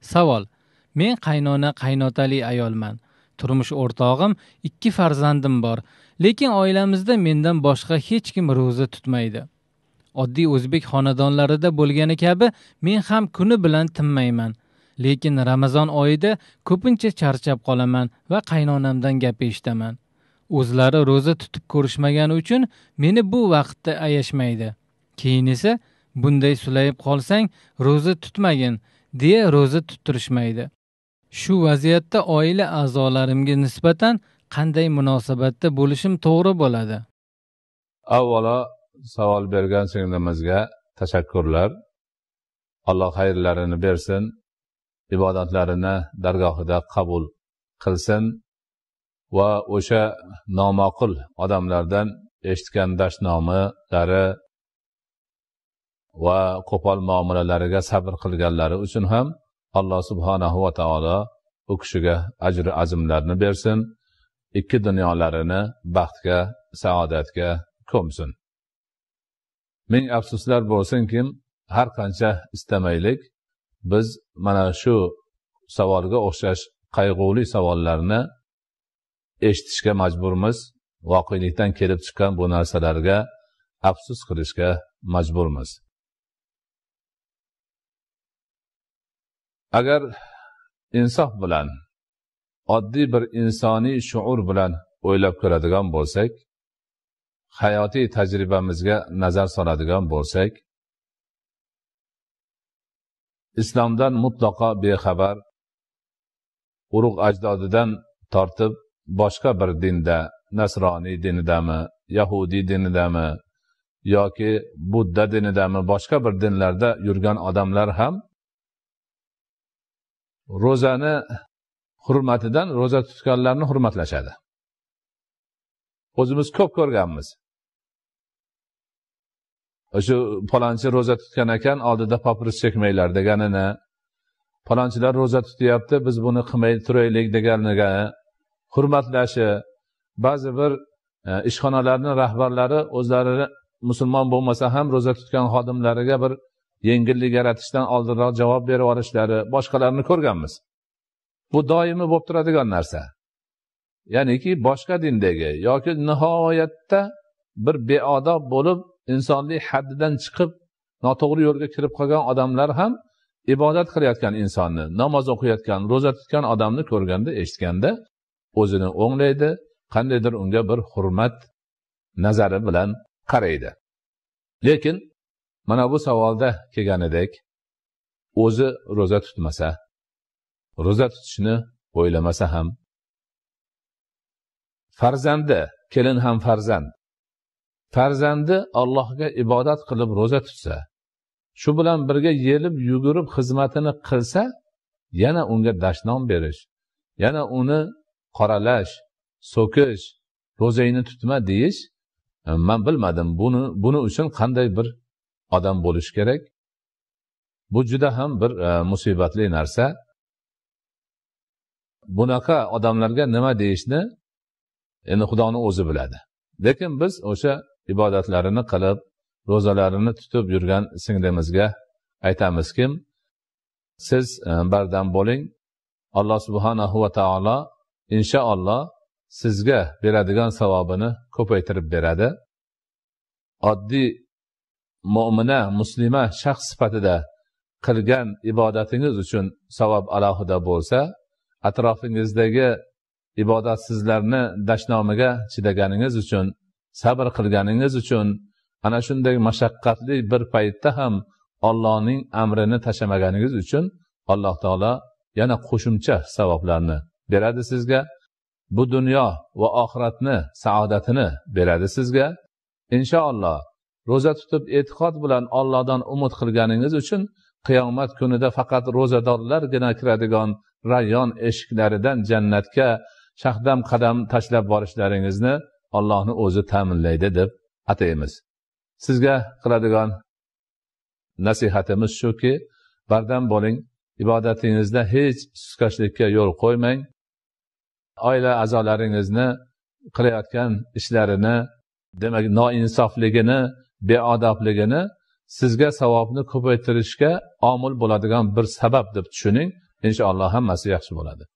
savol men qaynona qaynotali ayolman turmush o'rtog'im ikki farzandim bor lekin oilamizda mendan boshqa hech kim ro'za tutmaydi oddiy o'zbek xonadonlarida bo'lgani kabi men ham kuni bilan tinmayman lekin ramazon oyida ko'pincha charchab qolaman va qaynonamdan gap eshitaman o'zlari ro'za tutib ko'rishmagani uchun meni bu vaqtda ayashmaydi keyin esa bunday sulayib qolsang ro'za tutmagin deya ro'za tuttirishmaydi shu vaziyatda oila a'zolarimga nisbatan qanday munosabatda bo'lishim to'g'ri bo'ladi avvalo savol bergan singlimizga tashakkurlar alloh xayrlarini bersin ibodatlarini dargohida qabul qilsin va o'sha nomaqul odamlardan eshitgan dashnomilari va qo'pol muomalalariga sabr qilganlari uchun ham alloh subhanahu va taolo u kishiga ajri azmlarni bersin ikki dunyolarini baxtga saodatga ko'msin ming afsuslar bo'lsinki har qancha istamaylik biz mana shu savolga o'xshash qayg'uli savollarni eshitishga majburmiz voqelikdan kelib chiqqan bu narsalarga afsus qilishga majburmiz agar insof bilan oddiy bir insoniy shuur bilan o'ylab ko'radigan bo'lsak hayotiy tajribamizga nazar soladigan bo'lsak islomdan mutlaqo bexabar urug' ajdodidan tortib boshqa bir dinda nasroniy dinidami yahudiy dinidami yoki budda dinidami boshqa bir dinlarda yurgan odamlar ham ro'zani hurmatidan ro'za tutganlarni hurmatlashadi o'zimiz ko'p ko'rganmiz o'sha palonchi ro'za tutgan ekan oldida papirus chekmanglar deganini palonchilar ro'za tutyapti biz buni qilmay turaylik deganiga hurmatlashi ba'zi bir e, ishxonalarni rahbarlari o'zlari musulmon bo'lmasa ham ro'za tutgan xodimlariga bir yengillik yaratishdan oldinroq javob berib olishlari boshqalarni ko'rganmiz bu doimiy bo'lib turadigan narsa ya'niki boshqa dindagi yoki nihoyatda bir beodob bo'lib insonlik haddidan chiqib noto'g'ri yo'lga kirib qolgan odamlar ham ibodat qilayotgan insonni namoz o'qiyotgan ro'za tutgan odamni ko'rganda eshitganda o'zini o'nglaydi qandaydir unga bir hurmat nazari bilan qaraydi lekin mana bu savolda kelganidek o'zi ro'za tutmasa ro'za tutishni o'ylamasa ham farzandi kelin ham farzand farzandi allohga ibodat qilib ro'za tutsa shu bilan birga yelib yugurib xizmatini qilsa yana unga dashnom berish yana uni qoralash so'kish ro'zangni tutma deyish e, man bilmadim buni buni uchun qanday bir odam bo'lish kerak bu juda ham bir e, musibatli narsa bunaqa odamlarga nima deyishni endi xudoni o'zi biladi lekin biz o'sha ibodatlarini qilib ro'zalarini tutib yurgan singlimizga aytamiz kim siz e, bardam bo'ling alloh subhanahu va taolo inshaalloh sizga beradigan savobini ko'paytirib beradi oddiy mo'mina muslima shaxs sifatida qilgan ibodatingiz uchun savob alohida bo'lsa atrofingizdagi ibodatsizlarni dashnomiga chidaganingiz uchun sabr qilganingiz uchun ana shunday mashaqqatli bir paytda ham ollohning amrini tashlamaganingiz uchun alloh taolo yana qo'shimcha savoblarni beradi sizga bu dunyo va oxiratni saodatini beradi sizga inshaalloh ro'za tutib e'tiqod bilan ollohdan umid qilganingiz uchun qiyomat kunida faqat ro'zadorlargina kiradigan rayon eshiklaridan jannatga shahdam qadam tashlab borishlaringizni ollohni o'zi ta'minlaydi deb ataymiz sizga qiladigan nasihatimiz shuki bardam bo'ling ibodatingizda hech suskashlikka yo'l qo'ymang oila a'zolaringizni qilayotgan ishlarini demak noinsofligini beodobligini sizga savobni ko'paytirishga omil bo'ladigan bir sabab deb tushuning inshaalloh hammasi yaxshi bo'ladi